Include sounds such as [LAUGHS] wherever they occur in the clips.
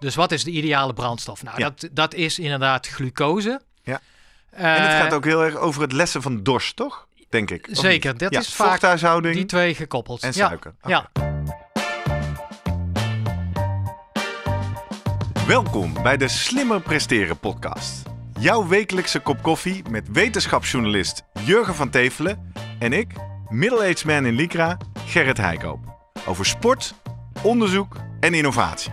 Dus wat is de ideale brandstof? Nou, dat, dat is inderdaad glucose. Ja. Eh, en het gaat ook heel erg over het lessen van dorst, toch? Denk ik. Zeker, dat is vaak die twee gekoppeld. En suiker. Ja. ja. Welkom bij de Slimmer Presteren podcast. Jouw wekelijkse kop koffie met wetenschapsjournalist Jurgen van Tevelen en ik, middle-aged man in Lycra, Gerrit Heikoop. Over sport, onderzoek en innovatie.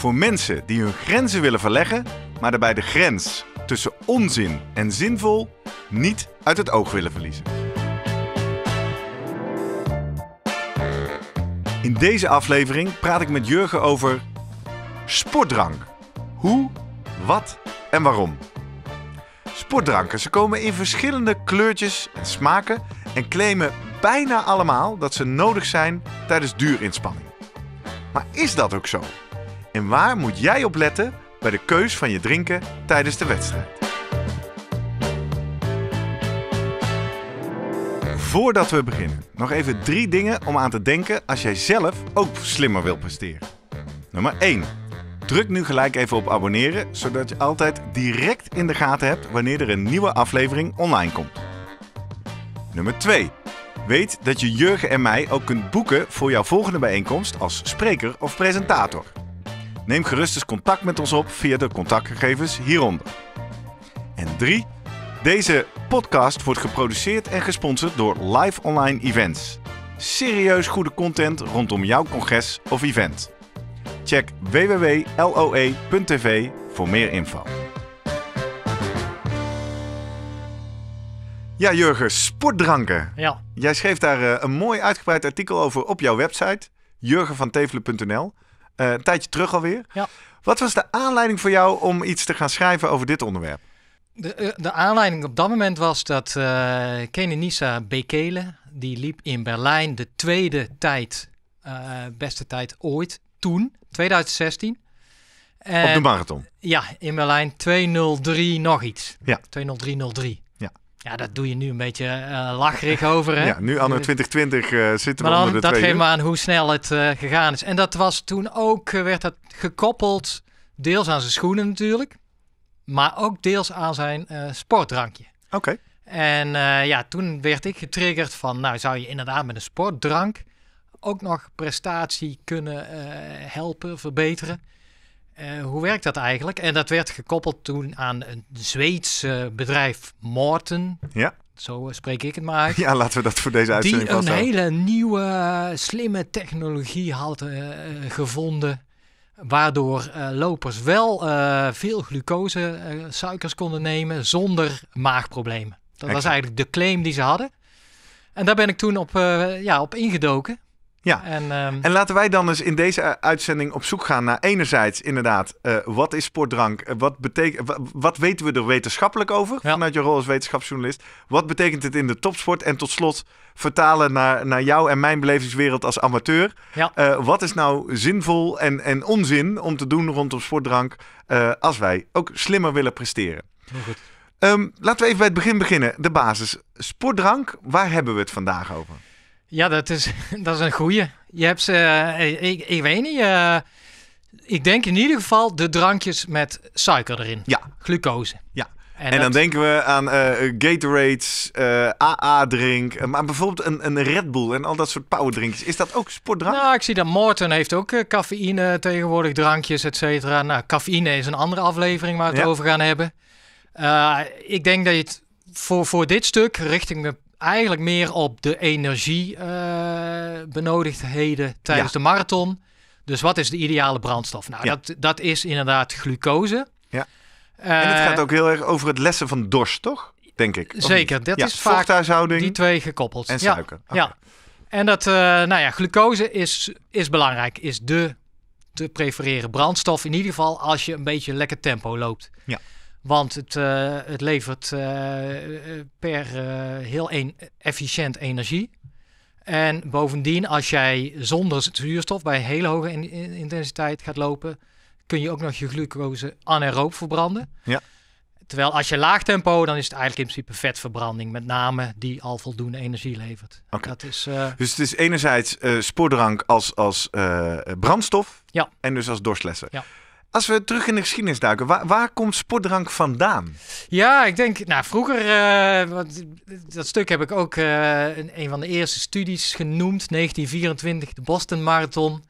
Voor mensen die hun grenzen willen verleggen, maar daarbij de grens tussen onzin en zinvol niet uit het oog willen verliezen. In deze aflevering praat ik met Jurgen over sportdrank: Hoe, wat en waarom. Sportdranken, ze komen in verschillende kleurtjes en smaken en claimen bijna allemaal dat ze nodig zijn tijdens duurinspanning. Maar is dat ook zo? En waar moet jij op letten bij de keus van je drinken tijdens de wedstrijd? Voordat we beginnen, nog even drie dingen om aan te denken als jij zelf ook slimmer wil presteren. Nummer 1. Druk nu gelijk even op abonneren, zodat je altijd direct in de gaten hebt wanneer er een nieuwe aflevering online komt. Nummer 2. Weet dat je Jurgen en mij ook kunt boeken voor jouw volgende bijeenkomst als spreker of presentator. Neem gerust eens contact met ons op via de contactgegevens hieronder. En 3. Deze podcast wordt geproduceerd en gesponsord door Live Online Events. Serieus goede content rondom jouw congres of event. Check www.loe.tv voor meer info. Ja, Jurgen, sportdranken. Ja. Jij schreef daar eh, een mooi uitgebreid artikel over op jouw website, jurgenvantevelen.nl. Eh, een tijdje terug alweer. Ja. Wat was de aanleiding voor jou om iets te gaan schrijven over dit onderwerp? De, eh, de aanleiding op dat moment was dat uh, eh, Kenenisa Bekele, die liep in Berlijn de tweede tijd, beste tijd ooit, toen, 2016. op de marathon? Ja, in Berlijn 203 nog iets. Ja. 20303. Ja, dat doe je nu een beetje uh, lacherig over. Hè? [LAUGHS] Ja, nu anno 2020 uh, eh, eh, zitten we onder de dat maar geeft me aan hoe snel het gegaan is. En dat was toen ook, werd dat gekoppeld deels aan zijn schoenen natuurlijk. Maar ook deels aan zijn sportdrankje. Oké. En ja, toen werd ik getriggerd van, nou zou je inderdaad met een sportdrank ook nog prestatie kunnen helpen, verbeteren. Eh, hoe werkt dat eigenlijk? En dat werd gekoppeld toen aan een Zweeds bedrijf, Morten. Ja. Zo eh, spreek ik het maar [LAUGHS] Ja, laten we dat voor deze uitzending Die een hele nieuwe, slimme technologie had eh, gevonden waardoor lopers wel veel glucose, suikers konden nemen zonder maagproblemen. Dat was eigenlijk de claim die ze hadden. En daar ben ik toen op, ja, op ingedoken. Ja, en, ehm, en, laten wij dan eens in deze uitzending op zoek gaan naar enerzijds inderdaad, eh, wat is sportdrank? Eh, wat, betekent, wat weten we er wetenschappelijk over vanuit je rol als wetenschapsjournalist? Wat betekent het in de topsport? En tot slot vertalen naar, naar jou en mijn belevingswereld als amateur. Eh, wat is nou zinvol en, en onzin om te doen rondom sportdrank als wij ook slimmer willen presteren? goed. Ehm, laten we even bij het begin beginnen, de basis. Sportdrank, waar hebben we het vandaag over? Ja, dat is, [LAUGHS] dat is een goeie. Je hebt ze, eh, ik, ik weet niet, eh, ik denk in ieder geval de drankjes met suiker erin. Ja. Glucose. Ja. En, dan denken we aan uh, Gatorades, AA-drink, maar bijvoorbeeld een, een, Red Bull en al dat soort powerdrinkjes. Is dat ook sportdrank? Nou, ik zie dat Morten heeft ook cafeïne tegenwoordig, drankjes, et cetera. Nou, cafeïne is een andere aflevering waar we het over gaan hebben. ik denk dat je het voor, voor dit stuk, richting de eigenlijk meer op de energiebenodigdheden eh, tijdens de marathon. Dus wat is de ideale brandstof? Nou, dat, dat is inderdaad glucose. Ja. Eh, en het gaat ook heel erg over het lessen van dorst, toch? Denk ik. Zeker, dat is vaak die twee gekoppeld. En suiker. Ja. En dat, eh, nou ja, glucose is, is belangrijk, is de te prefereren brandstof. In ieder geval als je een beetje lekker tempo loopt. Ja. Want het, eh, het levert eh, per eh, heel een, efficiënt energie. En bovendien, als jij zonder zuurstof bij hele hoge intensiteit gaat lopen, kun je ook nog je glucose anaeroop verbranden. Ja. Terwijl als je laag tempo, dan is het eigenlijk in principe vetverbranding, met name die al voldoende energie levert. Dat is, Dus het is enerzijds uh, spoordrank als, als brandstof ja. en dus als dorstlessen. Ja. Als we terug in de geschiedenis duiken, waar, waar komt sportdrank vandaan? Ja, ik denk, nou vroeger, eh, dat stuk heb ik ook eh, een van de eerste studies genoemd, 1924, de Boston Marathon.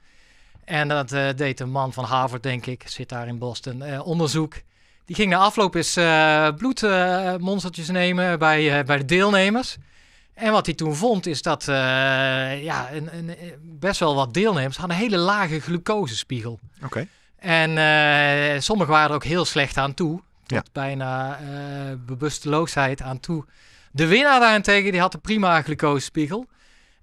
En dat eh, deed een man van Harvard, denk ik, zit daar in Boston, onderzoek. Die ging na afloop eens bloedmonstertjes nemen bij, bij de deelnemers. En wat hij toen vond is dat ja, een, een, best wel wat deelnemers hadden een hele lage glucosespiegel. Oké. En uh, sommigen waren ook heel slecht aan toe. Tot bijna eh, bewusteloosheid aan toe. De winnaar daarentegen, die had een prima glucosespiegel.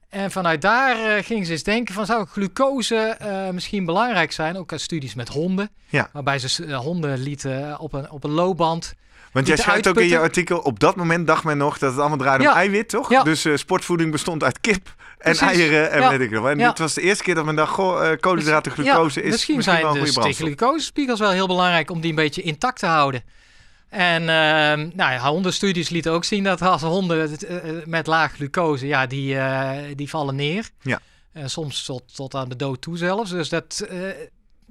En vanuit daar uh, gingen ze eens denken van zou glucose misschien belangrijk zijn? Ook uit studies met honden. Waarbij ze honden lieten op een, op een loopband want jij schrijft ook in je artikel, op dat moment dacht men nog dat het allemaal draaide om eiwit, toch? Ja. Dus sportvoeding bestond uit kip, en eieren en ja. weet ik nog. En dit was de eerste keer dat men dacht, goh, eh, koolhydraten, glucose is misschien, wel een dus goede brandstof. Misschien zijn de glucosespiegels wel heel belangrijk om die een beetje intact te houden. En uh, nou ja, hondenstudies lieten ook zien dat als honden eh, eh, met laag glucose, ja, die, die vallen neer. Ja. soms tot, tot aan de dood toe zelfs. Dus dat,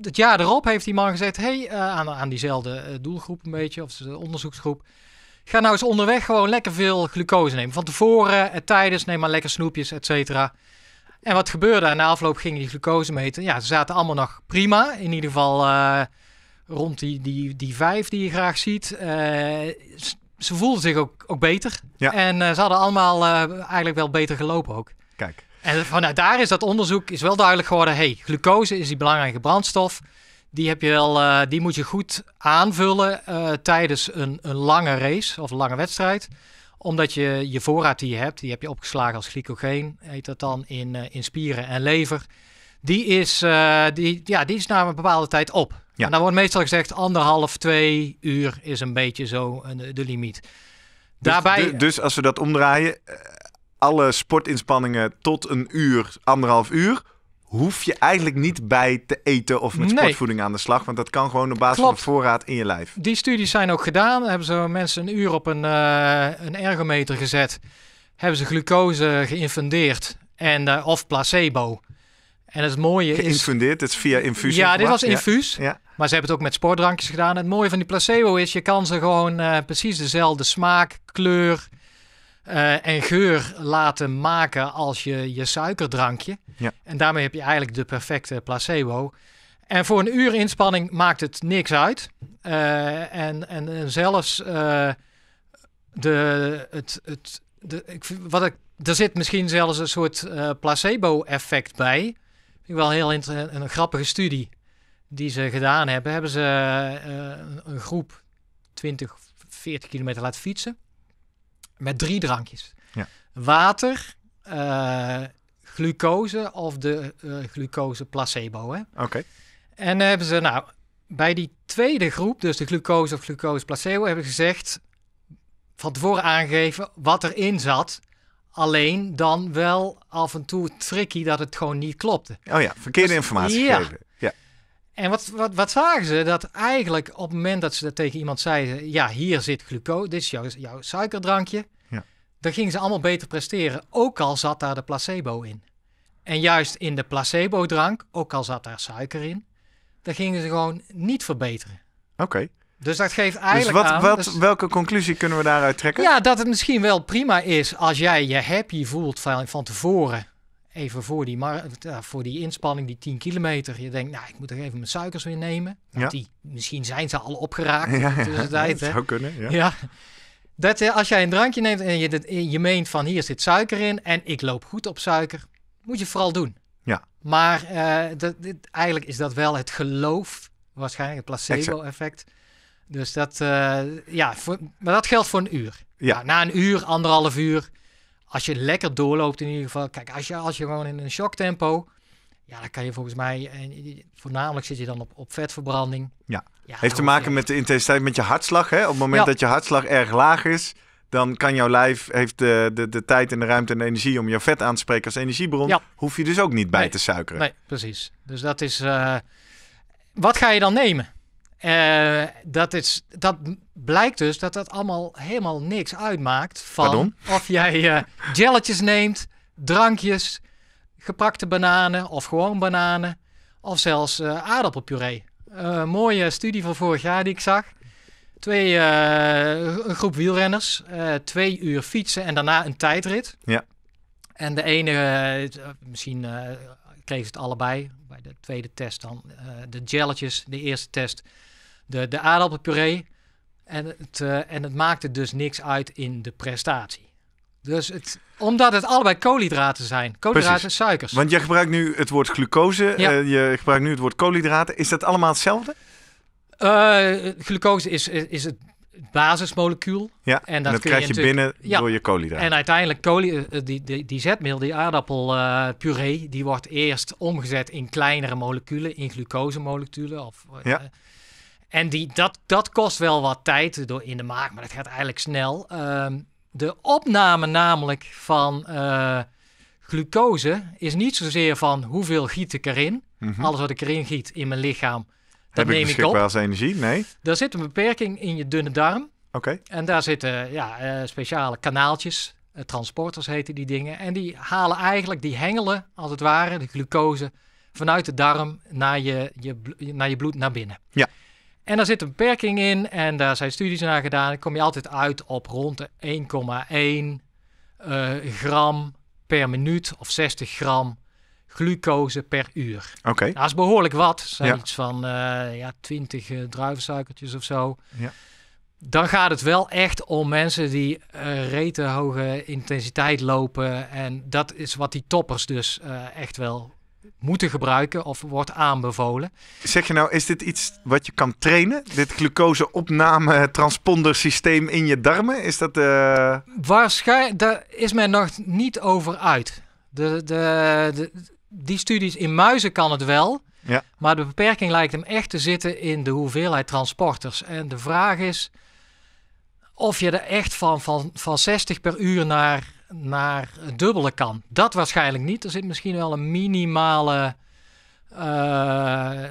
het jaar erop heeft die man gezegd, hey, aan, aan diezelfde doelgroep een beetje, of de onderzoeksgroep, Ga nou eens onderweg gewoon lekker veel glucose nemen. Van tevoren, en eh, tijdens, neem maar lekker snoepjes, et cetera. En wat gebeurde? Na afloop gingen die glucose meten. Ja, ze zaten allemaal nog prima. In ieder geval eh, rond die, die, die vijf die je graag ziet. Eh, ze voelden zich ook, ook beter. En ze hadden allemaal eigenlijk wel beter gelopen ook. Kijk. En vanuit daar is dat onderzoek is wel duidelijk geworden. hey, glucose is die belangrijke brandstof die, heb je wel, eh, die moet je goed aanvullen eh, tijdens een, een, lange race of een lange wedstrijd. Omdat je je voorraad die je hebt, die heb je opgeslagen als glycogeen, heet dat dan, in, eh, in spieren en lever. Die is, die, ja, die is na een bepaalde tijd op. Ja. En dan wordt meestal gezegd anderhalf, twee uur is een beetje zo de limiet. Dus Daarbij, dus als we dat omdraaien, alle sportinspanningen tot een uur, anderhalf uur hoef je eigenlijk niet bij te eten of met sportvoeding aan de slag. Want dat kan gewoon op basis van de voorraad in je lijf. Die studies zijn ook gedaan. Hebben ze mensen een uur op een, eh, een ergometer gezet. Hebben ze glucose geïnfundeerd. En, eh, of placebo. En het mooie is... Geïnfundeerd, het is via infusie. Ja, dit was infuus. Maar ze hebben het ook met sportdrankjes gedaan. het mooie van die placebo is, je kan ze gewoon eh, precies dezelfde smaak, kleur, eh, en geur laten maken als je je suikerdrankje. Ja. En daarmee heb je eigenlijk de perfecte placebo. En voor een uur inspanning maakt het niks uit. Eh, en, en, zelfs eh, de, het, het, de, ik, wat ik, er zit misschien zelfs een soort placebo-effect bij. Vind ik wel heel een, een grappige studie die ze gedaan hebben. Hebben ze een groep 20, 40 kilometer laten fietsen met drie drankjes. Ja. Water, eh, glucose of de eh, glucose placebo. Oké. En hebben ze nou bij die tweede groep, dus de glucose of glucose placebo, hebben gezegd van tevoren aangegeven wat erin zat. Alleen dan wel af en toe tricky dat het gewoon niet klopte. Oh ja, verkeerde dus informatie ja, gegeven. En wat, wat, wat zagen ze? Dat eigenlijk op het moment dat ze dat tegen iemand zeiden: ja, hier zit glucose, dit is jouw, jouw suikerdrankje. Ja. Dan gingen ze allemaal beter presteren, ook al zat daar de placebo in. En juist in de placebo-drank, ook al zat daar suiker in, dan gingen ze gewoon niet verbeteren. Oké. Dus dat geeft dus eigenlijk. Dus wat, welke conclusie kunnen we daaruit trekken? Ja, dat het misschien wel prima is als jij je happy voelt van tevoren even voor die, eh, voor die inspanning, die 10 kilometer. Je denkt, nou, ik moet er even mijn suikers weer nemen. Want ja. die, misschien zijn ze al opgeraakt ja, in tussentijd. Ja, dat zou kunnen, ja. Dat, eh, als jij een drankje neemt en je, eh, je meent van hier zit suiker in en ik loop goed op suiker, moet je vooral doen. Ja. Maar dat, dit, eigenlijk is dat wel het geloof, waarschijnlijk het placebo-effect. Dus dat, ja, voor, maar dat geldt voor een uur. Ja. Nou, na een uur, anderhalf uur, als je lekker doorloopt in ieder geval. Kijk, als je, als je gewoon in een shocktempo... Ja, dan kan je volgens mij... En, voornamelijk zit je dan op, op vetverbranding. Ja. Heeft te maken met de intensiteit met je hartslag. Hè? Op het moment dat je hartslag erg laag is... Dan kan jouw lijf, heeft de, eh, de, de tijd en de ruimte en de energie om jouw vet aan te spreken als energiebron. Ja. Hoef je dus ook niet bij te suikeren. Nee, precies. Dus dat is. Eh, wat ga je dan nemen? Uh, dat, is, dat blijkt dus dat dat allemaal helemaal niks uitmaakt van Pardon? of jij uh, eh, jelletjes neemt, drankjes, gepakte bananen of gewoon bananen of zelfs uh, aardappelpuree. mooie studie van vorig jaar die ik zag. Twee, een groep wielrenners, twee uur fietsen en daarna een tijdrit. Ja. En de ene, misschien kreeg ze het allebei, bij de tweede test dan. de gelletjes, de eerste test de, de aardappelpuree. En het, uh, en het maakte dus niks uit in de prestatie. Dus het, omdat het allebei koolhydraten zijn. Koolhydraten en suikers. Want je gebruikt nu het woord glucose. Ja. Eh, je gebruikt nu het woord koolhydraten. Is dat allemaal hetzelfde? Eh, glucose is, is, het basismolecuul. Ja, en dat, krijg je, binnen ja, door je koolhydraten. En uiteindelijk, kool die, die, die zetmeel, die aardappelpuree... die wordt eerst omgezet in kleinere moleculen, in glucosemoleculen. Of, ja. En die, dat, dat kost wel wat tijd door in de maak, maar dat gaat eigenlijk snel. Ehm, de opname namelijk van eh, glucose is niet zozeer van hoeveel giet ik erin. Mhm. Alles wat ik erin giet in mijn lichaam, dat Heb neem ik, ik op. als energie? Nee. Daar zit een beperking in je dunne darm. Oké. En daar zitten ja, eh, speciale kanaaltjes, eh, transporters heten die dingen. En die halen eigenlijk, die hengelen als het ware, de glucose vanuit de darm naar je, je, naar je bloed naar binnen. Ja. En daar zit een beperking in en daar zijn studies naar gedaan. Dan kom je altijd uit op rond de 1,1 eh, gram per minuut of 60 gram glucose per uur. Oké. Dat is behoorlijk wat. Zoiets iets van eh, ja, 20 uh, eh, druivensuikertjes of zo. Ja. Dan gaat het wel echt om mensen die uh, rete hoge intensiteit lopen. En dat is wat die toppers dus echt wel moeten gebruiken of wordt aanbevolen. Zeg je nou, is dit iets wat je kan trainen? Dit glucoseopname transpondersysteem in je darmen? Is dat. Uh... Eh, Waarschijnlijk, daar is men nog niet over uit. De, de, de, die studies in muizen kan het wel. Ja. Maar de beperking lijkt hem echt te zitten in de hoeveelheid transporters. En de vraag is of je er echt van, van, van 60 per uur naar naar dubbele kan. Dat waarschijnlijk niet. Er zit misschien wel een minimale eh,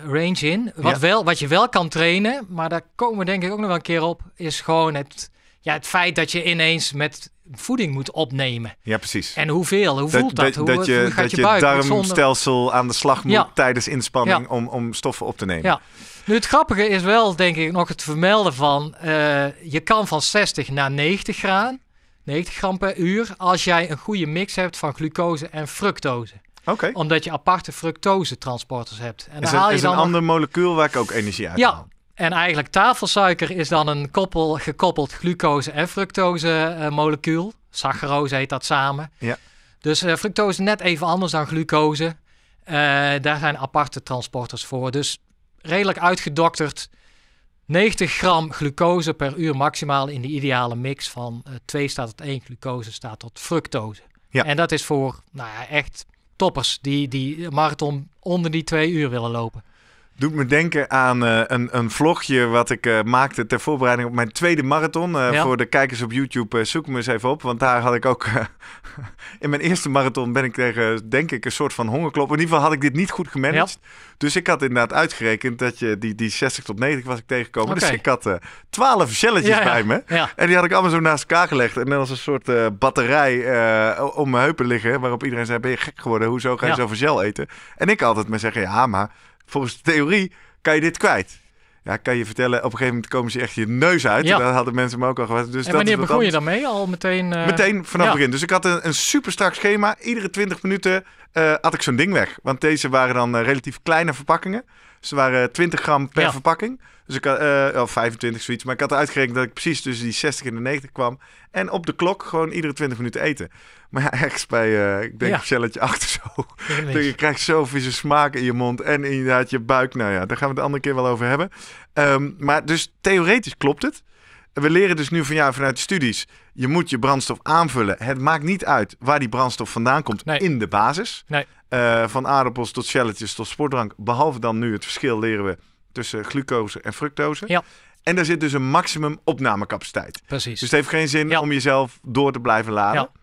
range in. Wat, wel, wat je wel kan trainen, maar daar komen we denk ik ook nog wel een keer op, is gewoon het, ja, het feit dat je ineens met voeding moet opnemen. Ja, precies. En hoeveel? Hoe voelt dat? dat, hoe, je, hoe gaat dat je, buik darmstelsel aan de slag moet tijdens inspanning om, om stoffen op te nemen. Ja. Nu, het grappige is wel, denk ik, nog het vermelden van... Eh, je kan van 60 naar 90 gaan. 90 gram per uur als jij een goede mix hebt van glucose en fructose. Okay. Omdat je aparte fructose-transporters hebt. En is dan haal is dan een ander molecuul waar ik ook energie uit ja. En eigenlijk tafelsuiker is dan een koppel, gekoppeld glucose en fructose eh, molecuul. Saccharose heet dat samen. Ja. Dus eh, fructose net even anders dan glucose. Eh, daar zijn aparte transporters voor. Dus redelijk uitgedokterd 90 gram glucose per uur maximaal in de ideale mix van uh, eh, 2 staat tot 1 glucose staat tot fructose. Ja. En dat is voor nou ja, echt toppers die die marathon onder die twee uur willen lopen. Doet me denken aan eh, een, een vlogje wat ik eh, maakte ter voorbereiding op mijn tweede marathon. Eh, voor de kijkers op YouTube, zoek me eens even op. Want daar had ik ook. [LAUGHS] in mijn eerste marathon ben ik tegen, denk ik, een soort van hongerklop. In ieder geval had ik dit niet goed gemanaged. Dus ik had inderdaad uitgerekend dat je die, die 60 tot 90 was ik tegengekomen. Dus ik had 12 shelletjes bij me. En die had ik allemaal zo naast elkaar gelegd. En net als een soort batterij om mijn heupen liggen. Waarop iedereen zei: Ben je gek geworden? Hoezo ga je zoveel gel eten? En ik altijd maar zeggen: Ja, maar volgens de theorie kan je dit kwijt. Ja, kan je vertellen, op een gegeven moment komen ze echt je neus uit. Ja. Dat hadden mensen me ook al gewaarschuwd. Dus en wanneer begon je dan mee? Al meteen? Eh, meteen vanaf het begin. Dus ik had een, een super strak schema. Iedere 20 minuten had eh, ik zo'n ding weg. Want deze waren dan eh, relatief kleine verpakkingen. Ze waren 20 gram per verpakking. Dus ik had, uh, eh, 25 zoiets. Maar ik had uitgerekend dat ik precies tussen die 60 en de 90 kwam. En op de klok gewoon iedere 20 minuten eten. Maar ja, [LAUGHS] ergens bij, eh, ik denk een celletje achter zo. je krijgt vieze smaak in je mond en inderdaad je buik. Nou ja, daar gaan we het de andere keer wel over hebben. Ehm, maar dus theoretisch klopt het we leren dus nu van jou vanuit de studies. Je moet je brandstof aanvullen. Het maakt niet uit waar die brandstof vandaan komt in de basis. Nee. Eh, van aardappels tot shelletjes tot sportdrank. Behalve dan nu het verschil leren we tussen glucose en fructose. Ja. En daar zit dus een maximum opnamecapaciteit. Precies. Dus het heeft geen zin om jezelf door te blijven laden. Ja.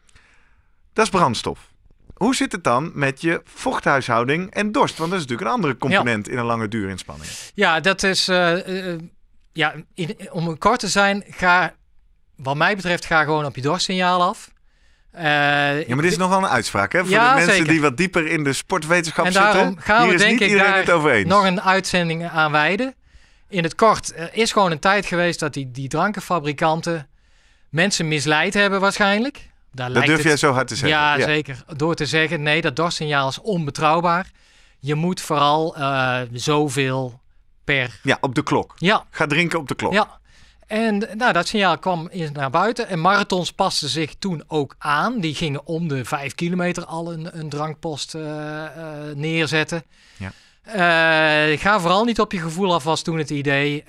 Dat is brandstof. Hoe zit het dan met je vochthuishouding en dorst? Want dat is natuurlijk een andere component in een lange duurinspanning. Ja, dat is. Eh, eh, ja, om kort te zijn, ga wat mij betreft, ga gewoon op je dorstsignaal af. Eh, ja, maar dit is nog wel een uitspraak, hè? Voor de mensen die wat dieper in de sportwetenschap zitten. en daarom zitten. Gaan we, denk ik, daar het nog een uitzending aan wijden. In het kort, er is gewoon een tijd geweest dat die, die drankenfabrikanten mensen misleid hebben waarschijnlijk. Daar dat durf jij zo hard te zeggen. Ja, zeker. Door te zeggen, nee, dat dorstsignaal is onbetrouwbaar. Je moet vooral uh, zoveel ja, op de klok. Ja. Ga drinken op de klok. Ja. En nou, dat signaal kwam naar buiten. En marathons pasten zich toen ook aan. Die gingen om de vijf kilometer al een, een drankpost eh, eh, neerzetten. Ja. Eh, ga vooral niet op je gevoel af, was toen het idee.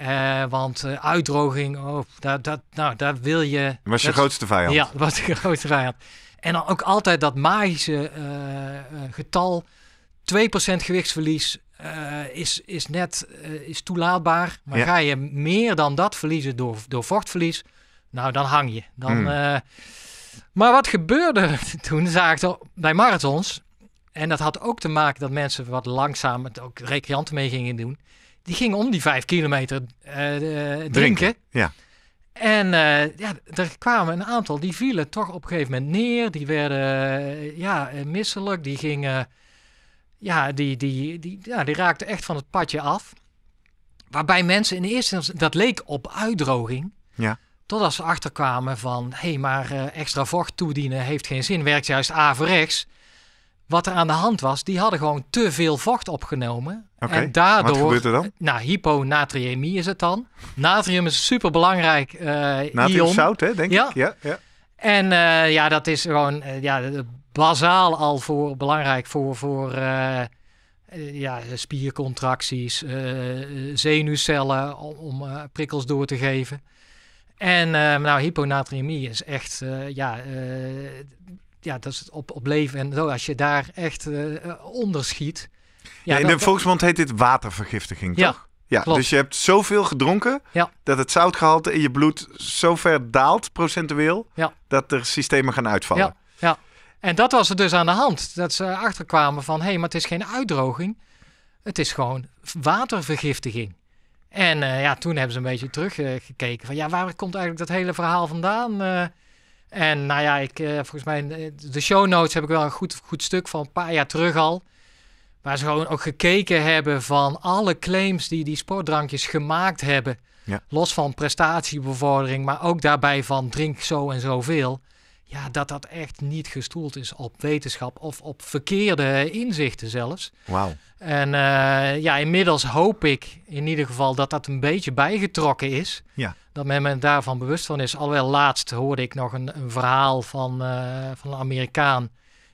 want uh, uitdroging, oh, dat, dat, nou, daar wil je... was je grootste vijand. Ja, dat was de [LAUGHS] grootste vijand. En dan ook altijd dat magische getal. 2% gewichtsverlies eh, is, is net uh, is toelaatbaar. Maar ga je meer dan dat verliezen door, door vochtverlies, nou dan hang je. Dan, hmm. eh, maar wat gebeurde [LAUGHS] toen, zag ik bij marathons, en dat had ook te maken dat mensen wat langzaam, ook recreanten mee gingen doen, die gingen om die vijf kilometer drinken. drinken. Ja. En ja, er kwamen een aantal, die vielen toch op een gegeven moment neer. Die werden ja, misselijk, die gingen ja, die, die, die, ja, die raakte echt van het padje af. Waarbij mensen in eerste instantie, dat leek op uitdroging. Ja. Totdat ze achterkwamen van, hé, hey, maar eh, extra vocht toedienen heeft geen zin, werkt juist averechts. Wat er aan de hand was, die hadden gewoon te veel vocht opgenomen. En daardoor. Wat gebeurt dan? Eh, nou, hyponatriëmie is het dan. Natrium is superbelangrijk. Uh, eh, Natrium ion. zout, hè, denk ik. Ja, ja. En ja, dat is gewoon. ja, bazaal al voor, belangrijk voor, voor eh, eh, ja, spiercontracties, eh, zenuwcellen, om, prikkels door te geven. En nou, hyponatriemie is echt, ja, ja, dat is op, op leven en zo. Als je daar echt onderschiet. Ja, in de volksmond heet dit watervergiftiging, toch? Ja, dus je hebt zoveel gedronken dat het zoutgehalte in je bloed zo ver daalt procentueel dat er systemen gaan uitvallen. Ja, ja. En dat was er dus aan de hand. Dat ze achterkwamen van, hé, hey, maar het is geen uitdroging. Het is gewoon watervergiftiging. En eh, ja, toen hebben ze een beetje teruggekeken eh, van, ja, waar komt eigenlijk dat hele verhaal vandaan? Eh, en nou ja, ik, volgens mij, de show notes heb ik wel een goed, goed stuk van een paar jaar terug al. Waar ze gewoon ook gekeken hebben van alle claims die die sportdrankjes gemaakt hebben. Ja. Los van prestatiebevordering, maar ook daarbij van drink zo en zoveel ja, dat dat echt niet gestoeld is op wetenschap of op verkeerde inzichten zelfs. Wauw. En eh, ja, inmiddels hoop ik in ieder geval dat dat een beetje bijgetrokken is. Ja. Dat men, men daarvan bewust van is. Alhoewel laatst hoorde ik nog een, een verhaal van, eh, van een Amerikaan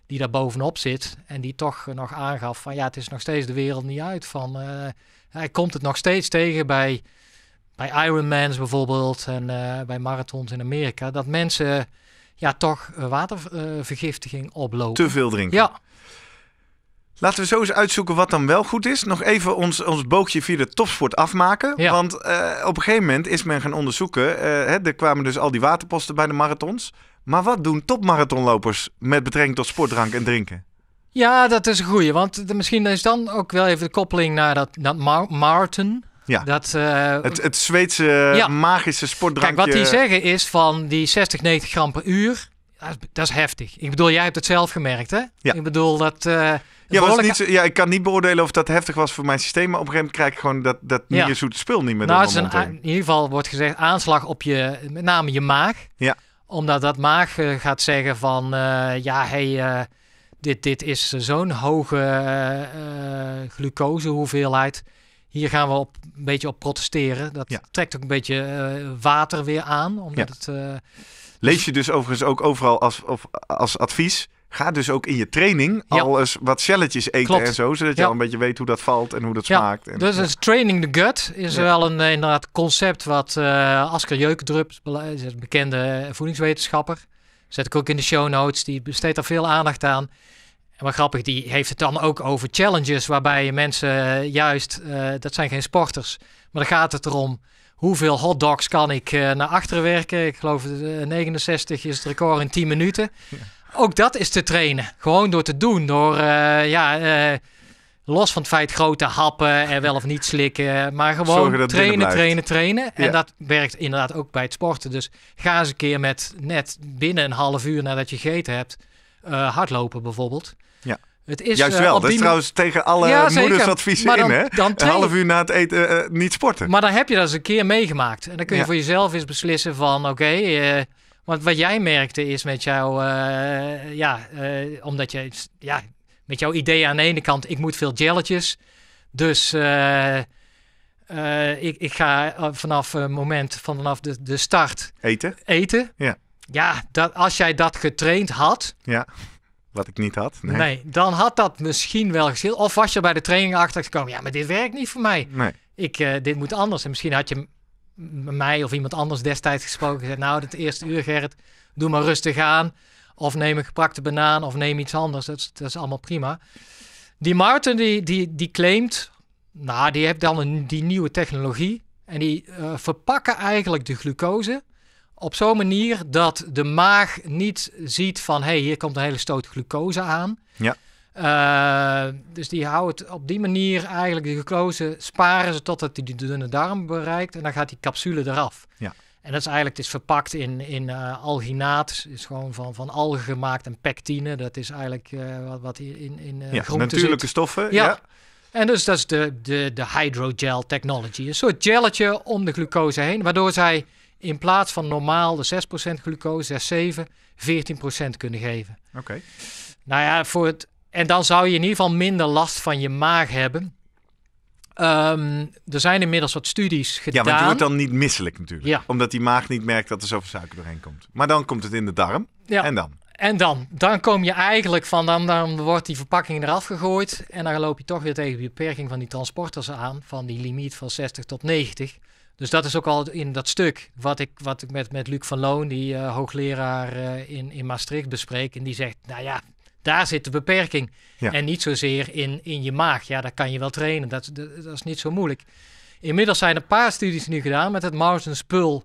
die daar bovenop zit. En die toch nog aangaf van ja, het is nog steeds de wereld niet uit. Van, eh, hij komt het nog steeds tegen bij, bij Ironmans bijvoorbeeld en bij marathons in Amerika. Dat mensen ja, toch eh, watervergiftiging oplopen. Te veel drinken. Ja. Laten we zo eens uitzoeken wat dan wel goed is. Nog even ons, ons boogje via de topsport afmaken. Ja. Want eh, op een gegeven moment is men gaan onderzoeken. Uh, hè, er kwamen dus al die waterposten bij de marathons. Maar wat doen topmarathonlopers met betrekking tot sportdrank en drinken? Ja, dat is een goeie. Want de, misschien is dan ook wel even de koppeling naar dat, dat Martin. Ja. Dat, uh, het, het Zweedse magische sportdrankje. Kijk, wat die zeggen is van die 60, 90 gram per uur. Dat is, dat is heftig. Ik bedoel, jij hebt het zelf gemerkt, hè? Ja. Ik bedoel, dat... Uh, ja, was niet ja, ik kan niet beoordelen of dat heftig was voor mijn systeem. Maar op een gegeven moment krijg ik gewoon dat, dat ja. meer zoete spul niet meer nou, in ieder geval wordt gezegd aanslag op je, met name je maag. Ja. Omdat dat maag eh, gaat zeggen van, ja, hey, dit, dit is zo'n hoge glucose hoeveelheid... Hier gaan we op, een beetje op protesteren. Dat trekt ook een beetje eh, water weer aan. Omdat het, eh, Lees je dus overigens ook overal als, of, als advies. Ga dus ook in je training ja. al eens wat celletjes eten en zo. Zodat je al een beetje weet hoe dat valt en hoe dat smaakt. dus is training the gut is wel een eh, inderdaad concept wat Asker Jeukdrup, bekende voedingswetenschapper, zet ik ook in de show notes. Die besteedt er veel aandacht aan maar grappig, die heeft het dan ook over challenges waarbij je mensen eh, juist, eh, dat zijn geen sporters, maar dan gaat het erom hoeveel hotdogs kan ik eh, naar achteren werken. Ik geloof 69 is het record in 10 minuten. Ook dat is te trainen, gewoon door te doen, door ja los van het feit grote happen en wel of niet slikken, maar gewoon trainen, trainen, trainen. En dat werkt inderdaad ook bij het sporten. Dus ga eens een keer met net binnen een half uur nadat je gegeten hebt, hardlopen bijvoorbeeld. Het is, Juist eh, wel, dat is trouwens tegen alle ja, moedersadviezen in. Hè? Dan Een half uur na het eten eh, eh, niet sporten. Maar dan heb je dat eens een keer meegemaakt. En dan kun je voor jezelf eens beslissen van oké, okay, want wat jij merkte is met jou, ja, omdat je, ja, met jouw idee aan de ene kant, ik moet veel jelletjes. Dus ik, ik ga vanaf het moment, vanaf de, de start... Eten? Eten. Ja. Ja, dat, als jij dat getraind had... Ja wat ik niet had. Nee. nee dan had dat misschien wel geschild. Of was je bij de training achter gekomen, ja, maar dit werkt niet voor mij. Nee. Ik, eh, dit moet anders. En misschien had je mij of iemand anders destijds gesproken. Gezegd, nou, het eerste uur, Gerrit, doe maar rustig aan. Of neem een geprakte banaan of neem iets anders. Dat is, allemaal prima. Die Martin, die, die, die claimt, nou, die heeft dan een, die nieuwe technologie. En die eh, verpakken eigenlijk de glucose op zo'n manier dat de maag niet ziet van... hé, hey, hier komt een hele stoot glucose aan. Ja. Eh, dus die houdt op die manier eigenlijk de glucose... sparen ze totdat die de dunne darm bereikt... en dan gaat die capsule eraf. Ja. En dat is eigenlijk, het is verpakt in, in eh, alginaat, is gewoon van, van algen gemaakt en pectine. Dat is eigenlijk eh, wat, wat in, in uh, ja, natuurlijke stoffen. Ja. ja. En dus dat is de, de, de hydrogel technology. Een soort gelletje om de glucose heen, waardoor zij in plaats van normaal de 6% glucose, 6, 7, 14% kunnen geven. Oké. Nou ja, voor het, en dan zou je in ieder geval minder last van je maag hebben. Ehm, er zijn inmiddels wat studies gedaan. Ja, want je wordt dan niet misselijk natuurlijk. Ja. Omdat die maag niet merkt dat er zoveel suiker doorheen komt. Maar dan komt het in de darm. Ja. En dan? En dan? Dan kom je eigenlijk van, dan, dan wordt die verpakking eraf gegooid. En dan loop je toch weer tegen de beperking van die transporters aan. Van die limiet van 60 tot 90. Dus dat is ook al in dat stuk wat ik, wat ik met, met Luc van Loon, die eh, hoogleraar eh, in, in Maastricht, bespreek. En die zegt, nou ja, daar zit de beperking. En niet zozeer in, in je maag. Ja, daar kan je wel trainen. Dat, dat, is niet zo moeilijk. Inmiddels zijn er een paar studies nu gedaan met het en spul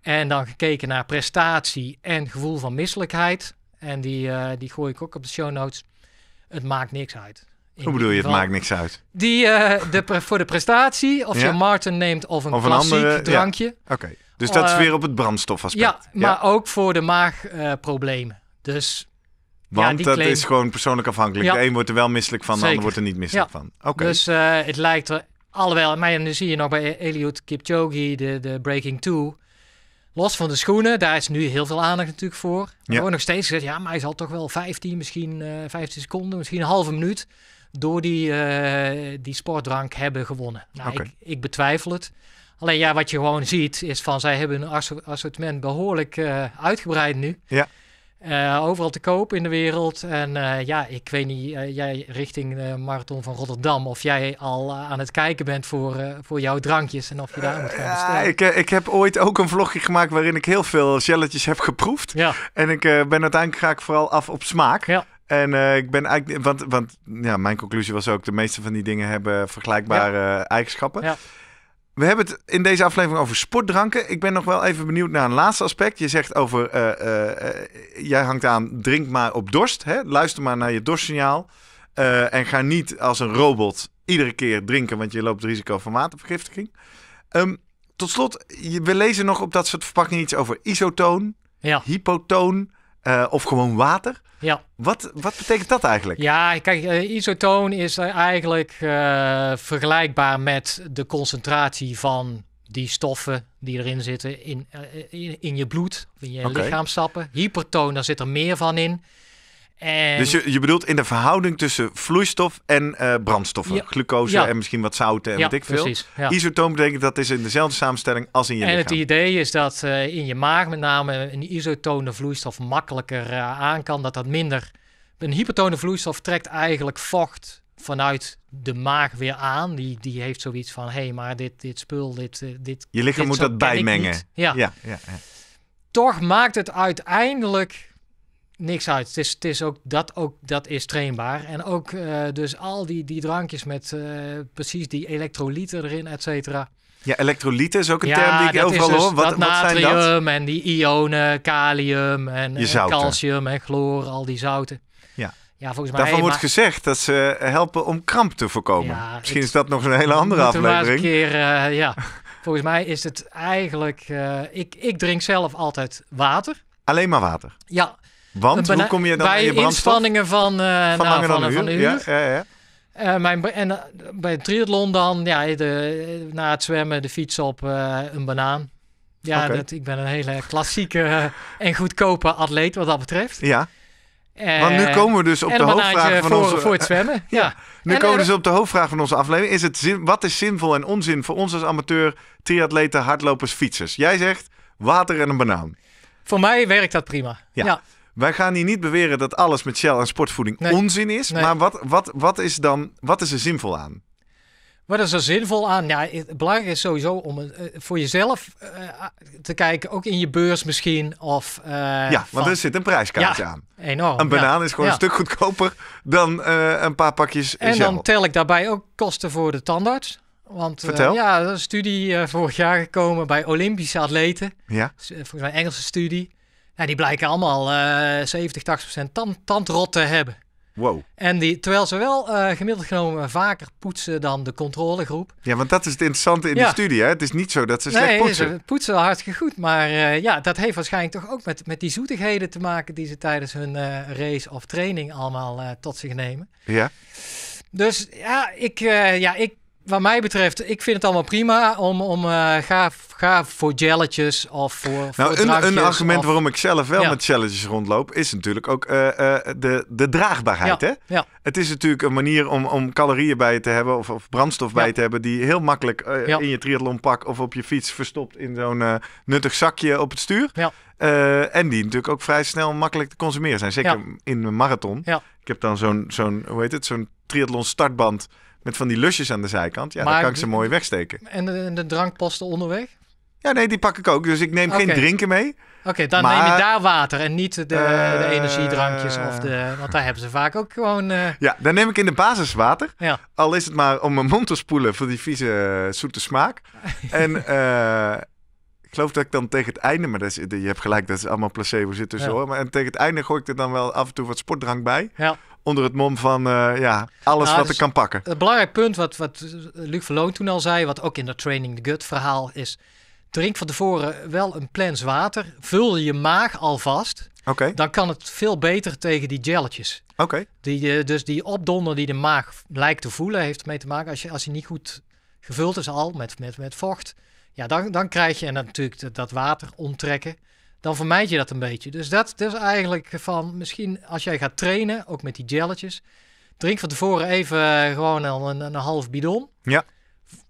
En dan gekeken naar prestatie en gevoel van misselijkheid. En die, eh, die gooi ik ook op de show notes. Het maakt niks uit. Hoe bedoel je, het maakt niks uit? Die eh, de, voor de prestatie, of je Martin neemt of een klassiek eh, drankje. Oké, dus dat is eh, weer op het brandstofaspect. Ja, maar ook voor de maagproblemen. dus want ja, dat is gewoon persoonlijk afhankelijk. Ja. De een wordt er wel misselijk van, de ander wordt er niet misselijk van. Oké. Dus het lijkt er alhoewel. Maar nu zie je nog bij Eliud Kipchoge, de, de Breaking Two. Los van de schoenen, daar is nu heel veel aandacht natuurlijk voor. Er wordt nog steeds gezegd, ja, maar hij zal toch wel 15, misschien uh, 15 seconden, misschien een halve minuut door die, eh, die sportdrank hebben gewonnen. Nou, ik, ik, betwijfel het. Alleen ja, wat je gewoon ziet is van zij hebben hun assortiment behoorlijk uh, uitgebreid nu. Ja. Eh, overal te koop in de wereld. En ja, ik weet niet, jij richting Marathon van Rotterdam, of jij al aan het kijken bent voor, voor jouw drankjes en of je daar moet gaan bestellen. Ik, ik, heb ooit ook een vlogje gemaakt waarin ik heel veel celletjes heb geproefd. Ja. En ik ben uiteindelijk ga ik vooral af op smaak. Ja. En eh, ik ben eigenlijk, want, want ja, mijn conclusie was ook: de meeste van die dingen hebben vergelijkbare eh, eigenschappen. Ja. We hebben het in deze aflevering over sportdranken. Ik ben nog wel even benieuwd naar een laatste aspect. Je zegt over, eh, jij hangt aan, drink maar op dorst. Hè? Luister maar naar je dorstsignaal. en ga niet als een robot iedere keer drinken, want je loopt het risico van watervergiftiging. Ehm, tot slot, we lezen nog op dat soort verpakkingen iets over isotoon, ja. hypotoon. Eh, of gewoon water. Ja. Wat, wat betekent dat eigenlijk? Ja, kijk, eh, isotoon is eigenlijk eh, vergelijkbaar met de concentratie van die stoffen die erin zitten in, in, je bloed, in je okay. lichaamstappen. Hypertoon, daar zit er meer van in. Dus je, bedoelt in de verhouding tussen vloeistof en uh, brandstoffen. Glucose en misschien wat zouten en wat ik veel. Precies, Isotoon betekent dat is in dezelfde samenstelling als in je en lichaam. En het idee is dat eh, in je maag met name een isotone vloeistof makkelijker eh, aan kan. Dat dat minder... Een hypertone vloeistof trekt eigenlijk vocht vanuit de maag weer aan. Die, die heeft zoiets van, hé, hey, maar dit, dit spul, dit... dit je lichaam moet dat bijmengen. Ja. Ja, ja. Toch maakt het uiteindelijk niks uit. Het is, is ook, dat, ook, dat is trainbaar. En ook eh, dus al die, die drankjes met eh, precies die elektrolyten erin, et cetera. Ja, elektrolyten is ook een term die ik heel veel dus hoor. Wat, zijn dat? en die ionen, kalium en, eh, calcium en chloor, al die zouten. Ja. Ja, volgens mij, Daarvan wordt gezegd dat ze helpen om kramp te voorkomen. Misschien is dat nog een hele andere aflevering. Keer, ja. volgens mij is het eigenlijk... ik, ik drink zelf altijd water. Alleen maar water? Ja, want hoe kom je dan bij je inspanningen van, uh, van, nou, van, een uur. Ja, ja, ja. Eh, mijn, en eh, bij triathlon dan, ja, de, na het zwemmen de fiets op een banaan. Ja, dat, ik ben een hele klassieke en goedkope atleet wat dat betreft. Ja. Want nu komen we dus op de hoofdvraag van voor, onze... voor het zwemmen, [LAUGHS] ja. Nu komen we dus op de hoofdvraag van onze aflevering. Is het zin, wat is zinvol en onzin voor ons als amateur, triatleten, hardlopers, fietsers? Jij zegt water en een banaan. Voor mij werkt dat prima, ja. Wij gaan hier niet beweren dat alles met Shell en sportvoeding onzin is. Maar wat, wat, wat, is dan, wat is er zinvol aan? Wat is er zinvol aan? Ja, het belangrijk is sowieso om eh, voor jezelf eh, te kijken, ook in je beurs misschien. Of, eh, ja, want er zit een prijskaartje ja, aan. Enorm. Een banaan is gewoon een stuk goedkoper dan een paar pakjes. En dan tel ik daarbij ook kosten voor de tandarts. Want Vertel. ja, er is een studie vorig jaar gekomen bij Olympische atleten. Ja. Volgens mij een Engelse studie. Nou, die blijken allemaal uh, 70, 80 tand, tandrot te hebben. Wow. En die, terwijl ze wel eh, gemiddeld genomen vaker poetsen dan de controlegroep. Ja, want dat is het interessante in ja. de studie. Hè? Het is niet zo dat ze slecht poetsen. ze poetsen hartstikke goed. Maar eh, ja, dat heeft waarschijnlijk toch ook met, met die zoetigheden te maken... die ze tijdens hun eh, race of training allemaal tot zich nemen. Ja. Dus ja, ik, ja, ik wat mij betreft, ik vind het allemaal prima om, om eh, ga, ga voor jelletjes of voor. Nou, een, een, argument waarom ik zelf wel met jelletjes rondloop, is natuurlijk ook eh, eh, de, de draagbaarheid. Hè? Ja. Het is natuurlijk een manier om, om calorieën bij te hebben of, of brandstof bij je te hebben, die heel makkelijk in je triathlonpak of op je fiets verstopt in zo'n nuttig zakje op het stuur. en die natuurlijk ook vrij snel makkelijk te consumeren zijn. Zeker in een marathon. Ik heb dan zo'n, zo'n, hoe heet het, zo'n triathlon startband met van die lusjes aan de zijkant. Ja, dan kan ik ze mooi wegsteken. En de, drankposten onderweg? Ja, nee, die pak ik ook. Dus ik neem geen drinken mee. Oké, dan neem je daar water en niet de, de, eh, energiedrankjes of de... Want daar hebben ze vaak ook gewoon... Eh, ja, dan neem ik in de basis water. Ja. Al is het maar om mijn mond te spoelen voor die vieze zoete smaak. en, uh, ik geloof dat ik dan tegen het einde, maar dat je hebt gelijk, dat is allemaal placebo zitten zo. Maar en tegen het einde gooi ik er dan wel af en toe wat sportdrank bij. Ja. Onder het mom van eh, ja, alles nou, wat ik kan pakken. Het belangrijk punt wat, wat Luc Verloon toen al zei, wat ook in dat Training the Gut verhaal is. Drink van tevoren wel een plens water. Vul je maag alvast. Okay. Dan kan het veel beter tegen die gelletjes. Die, eh, dus die opdonder die de maag lijkt te voelen, heeft mee te maken als je, als je niet goed gevuld is al met, met, met vocht. Ja, dan, dan krijg je natuurlijk dat, water onttrekken. Dan vermijd je dat een beetje. Dus dat, is eigenlijk van misschien als jij gaat trainen, ook met die gelletjes. Drink van tevoren even eh, gewoon een, een half bidon. Ja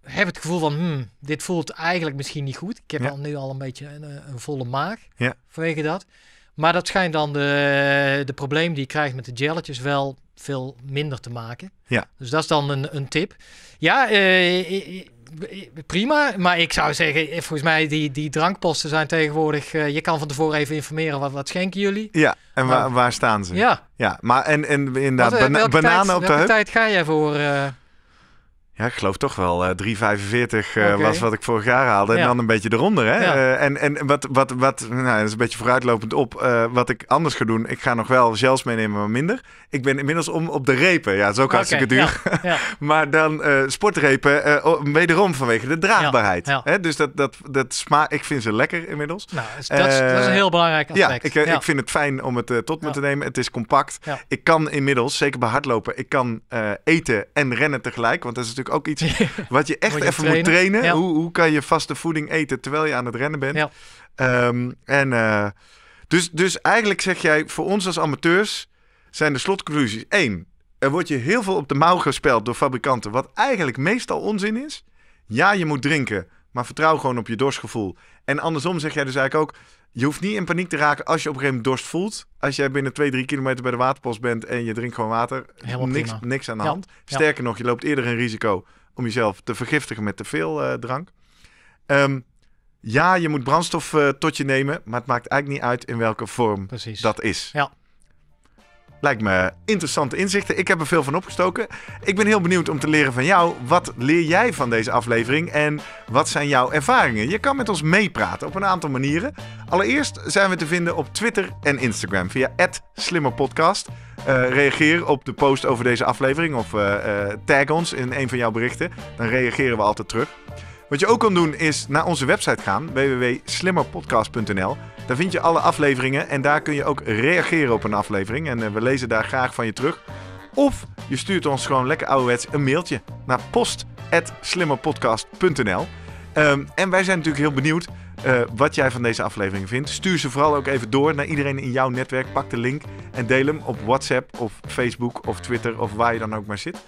heb het gevoel van, hmm, dit voelt eigenlijk misschien niet goed. Ik heb al nu al een beetje een, eh, een volle maag ja. vanwege dat. Maar dat schijnt dan de, de probleem die je krijgt met de gelletjes wel veel minder te maken. Ja. Dus dat is dan een, een tip. Ja, eh, eh prima. Maar ik zou zeggen, eh, volgens mij die, die drankposten zijn tegenwoordig... Eh, je kan van tevoren even informeren, wat, wat schenken jullie? Ja, en waar, waar staan ze? Ja. ja maar en, en inderdaad, wat, eh, bananen op de heup? tijd ga jij voor... Ja, ik geloof toch wel. 3,45 eh, was eh, wat ik vorig jaar haalde. En dan een beetje eronder. Hè? Eh, en en wat, wat, wat nou, dat is een beetje vooruitlopend op. wat ik anders ga doen, ik ga nog wel zelfs meenemen, maar minder. Ik ben inmiddels om op de repen. Ja, dat is ook okay. hartstikke duur. [LAUGHS] maar dan sportrepen, wederom vanwege de draagbaarheid. Hè? Dus dat, dat, dat smaak, ik vind ze lekker inmiddels. Nou, dat, is, een heel belangrijk aspect. ja, ik, vind het fijn om het tot me te nemen. Het is compact. Ik kan inmiddels, zeker bij hardlopen, ik kan eten en rennen tegelijk. Want dat is natuurlijk ook iets [LAUGHS] wat je echt even moet trainen. Hoe, hoe kan je vaste voeding eten terwijl je aan het rennen bent? Ja. Ehm, en, eh, dus, dus eigenlijk zeg jij, voor ons als amateurs zijn de slotconclusies. één. er wordt je heel veel op de mouw gespeld door fabrikanten, wat eigenlijk meestal onzin is. Ja, je moet drinken, maar vertrouw gewoon op je dorstgevoel. En andersom zeg jij dus eigenlijk ook je hoeft niet in paniek te raken als je op een gegeven moment dorst voelt. Als jij binnen 2, 3 kilometer bij de waterpost bent en je drinkt gewoon water. Helemaal niks, niks aan de hand. Sterker nog, je loopt eerder een risico om jezelf te vergiftigen met te veel eh, drank. Ehm, ja, je moet brandstof eh, tot je nemen, maar het maakt eigenlijk niet uit in welke vorm dat is. Ja. Lijkt me interessante inzichten. Ik heb er veel van opgestoken. Ik ben heel benieuwd om te leren van jou. Wat leer jij van deze aflevering en wat zijn jouw ervaringen? Je kan met ons meepraten op een aantal manieren. Allereerst zijn we te vinden op Twitter en Instagram via @slimmerpodcast. Eh, reageer op de post over deze aflevering of eh, eh, tag ons in een van jouw berichten. Dan reageren we altijd terug. Wat je ook kan doen is naar onze website gaan, www.slimmerpodcast.nl. Daar vind je alle afleveringen en daar kun je ook reageren op een aflevering. En eh, we lezen daar graag van je terug. Of je stuurt ons gewoon lekker ouderwets een mailtje naar post.slimmerpodcast.nl. Um, ehm, en wij zijn natuurlijk heel benieuwd eh, wat jij van deze aflevering vindt. Stuur ze vooral ook even door naar iedereen in jouw netwerk. Pak de link en deel hem op WhatsApp of Facebook of Twitter of waar je dan ook maar zit.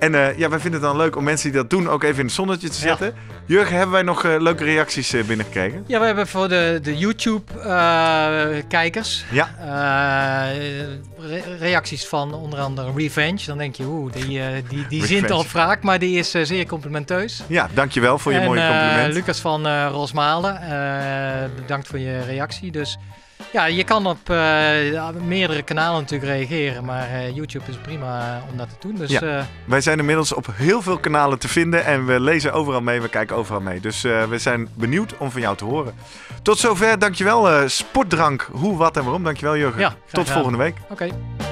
En eh, ja, wij vinden het dan leuk om mensen die dat doen ook even in het zonnetje te zetten. Jurgen, hebben wij nog eh, leuke reacties uh, binnengekregen? Ja, we hebben voor de, de YouTube-kijkers ja. reacties van onder andere Revenge. Dan denk je, oeh, die, die, die zint al wraak, maar die is zeer complimenteus. Ja, dankjewel voor je mooie compliment. Lucas van Rosmalen, bedankt voor je reactie. Dus ja, je kan op eh, meerdere kanalen natuurlijk reageren, maar eh, YouTube is prima eh, om dat te doen. Dus, ja. Wij zijn inmiddels op heel veel kanalen te vinden en we lezen overal mee, we kijken overal mee. Dus we zijn benieuwd om van jou te horen. Tot zover, dankjewel. sportdrank, hoe, wat en waarom. Dankjewel Jurgen. Ja, Tot volgende week. Oké.